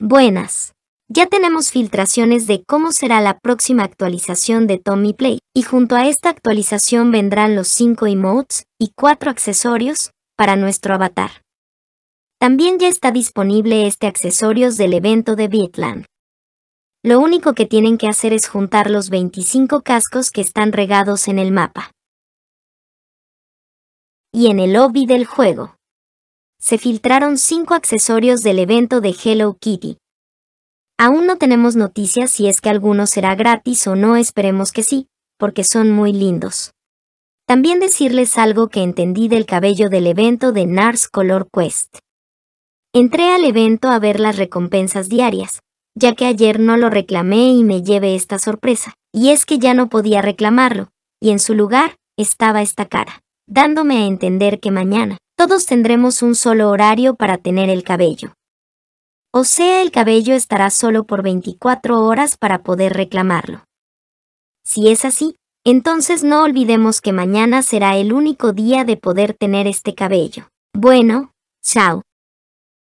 Buenas. Ya tenemos filtraciones de cómo será la próxima actualización de Tommy Play, y junto a esta actualización vendrán los 5 emotes y 4 accesorios para nuestro avatar. También ya está disponible este accesorios del evento de Vietland. Lo único que tienen que hacer es juntar los 25 cascos que están regados en el mapa. Y en el lobby del juego se filtraron cinco accesorios del evento de Hello Kitty. Aún no tenemos noticias si es que alguno será gratis o no, esperemos que sí, porque son muy lindos. También decirles algo que entendí del cabello del evento de NARS Color Quest. Entré al evento a ver las recompensas diarias, ya que ayer no lo reclamé y me llevé esta sorpresa, y es que ya no podía reclamarlo, y en su lugar estaba esta cara, dándome a entender que mañana, todos tendremos un solo horario para tener el cabello. O sea, el cabello estará solo por 24 horas para poder reclamarlo. Si es así, entonces no olvidemos que mañana será el único día de poder tener este cabello. Bueno, chao.